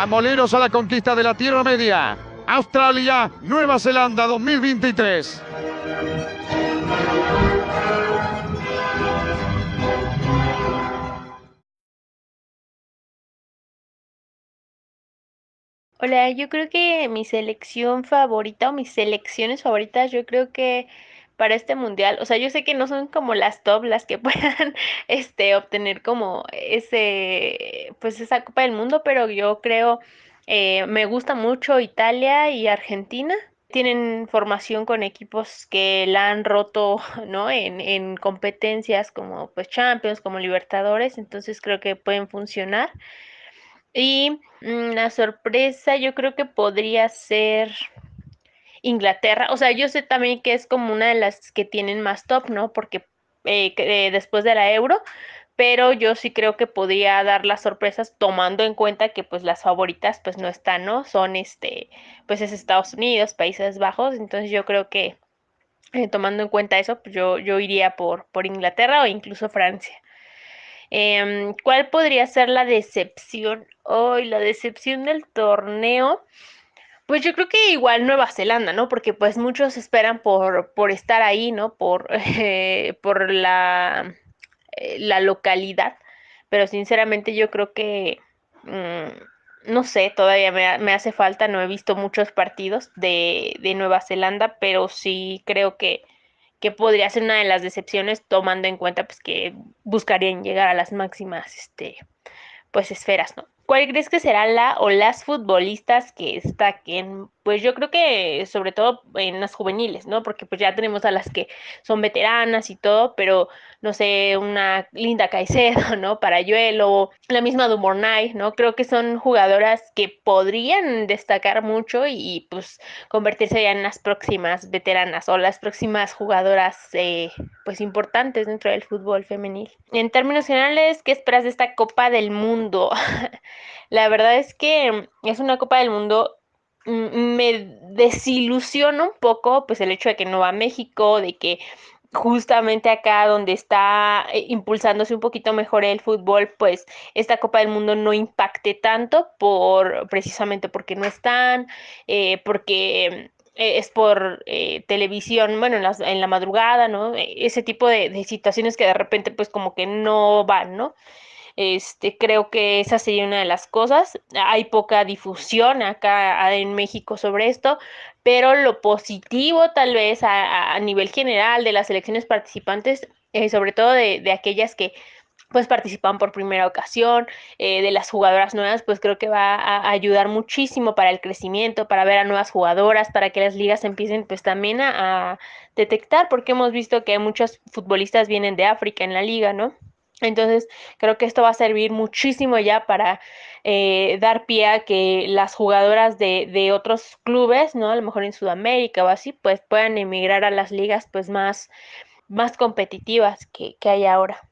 a Moleros a la conquista de la Tierra Media. Australia, Nueva Zelanda 2023. Hola, yo creo que mi selección favorita o mis selecciones favoritas, yo creo que para este mundial. O sea, yo sé que no son como las top las que puedan este, obtener como ese, pues esa Copa del Mundo, pero yo creo, eh, me gusta mucho Italia y Argentina. Tienen formación con equipos que la han roto, ¿no? En, en competencias como pues Champions, como Libertadores, entonces creo que pueden funcionar. Y mm, la sorpresa yo creo que podría ser Inglaterra. O sea, yo sé también que es como una de las que tienen más top, ¿no? Porque eh, eh, después de la euro, pero yo sí creo que podría dar las sorpresas tomando en cuenta que pues las favoritas pues no están, ¿no? Son este, pues es Estados Unidos, Países Bajos, entonces yo creo que eh, tomando en cuenta eso, pues yo, yo iría por, por Inglaterra o incluso Francia. Em, ¿Cuál podría ser la decepción? Hoy, la decepción del torneo. Pues yo creo que igual Nueva Zelanda, ¿no? Porque pues muchos esperan por, por estar ahí, ¿no? Por, por la, eh, la, localidad. Pero sinceramente yo creo que, mm, no sé, todavía me, me, hace falta, no he visto muchos partidos de, de Nueva Zelanda, pero sí creo que, que podría ser una de las decepciones tomando en cuenta pues que buscarían llegar a las máximas este pues esferas, ¿no? ¿Cuál crees que será la o las futbolistas que destaquen? Pues yo creo que sobre todo en las juveniles, ¿no? Porque pues ya tenemos a las que son veteranas y todo, pero no sé, una Linda Caicedo, ¿no? Para Yuelo, la misma Dumornay, ¿no? Creo que son jugadoras que podrían destacar mucho y, pues convertirse ya en las próximas veteranas o las próximas jugadoras eh, pues importantes dentro del fútbol femenil. En términos generales, ¿qué esperas de esta Copa del Mundo? La verdad es que es una Copa del Mundo mm, me desilusiona un poco pues el hecho de que no va a México, de que justamente acá donde está eh, impulsándose un poquito mejor el fútbol, pues esta Copa del Mundo no impacte tanto por precisamente porque no están, eh, porque eh, es por televisión, bueno, en la, en la, madrugada, ¿no? E, ese tipo de, de situaciones que de repente pues como que no van, ¿no? Este, creo que esa sería una de las cosas. Hay poca difusión acá en México sobre esto, pero lo positivo tal vez a, nivel general de las elecciones participantes, eh, sobre todo de, aquellas que pues participan por primera ocasión, eh, de las jugadoras nuevas, pues creo que va a ayudar muchísimo para el crecimiento, para ver a nuevas jugadoras, para que las ligas empiecen pues también a detectar, porque hemos visto que muchos futbolistas vienen de África en la liga, ¿no? Entonces, creo que esto va a servir muchísimo ya para eh, dar pie a que las jugadoras de, de, otros clubes, ¿no? A lo mejor en Sudamérica o así, pues puedan emigrar a las ligas pues más, más competitivas que, que hay ahora.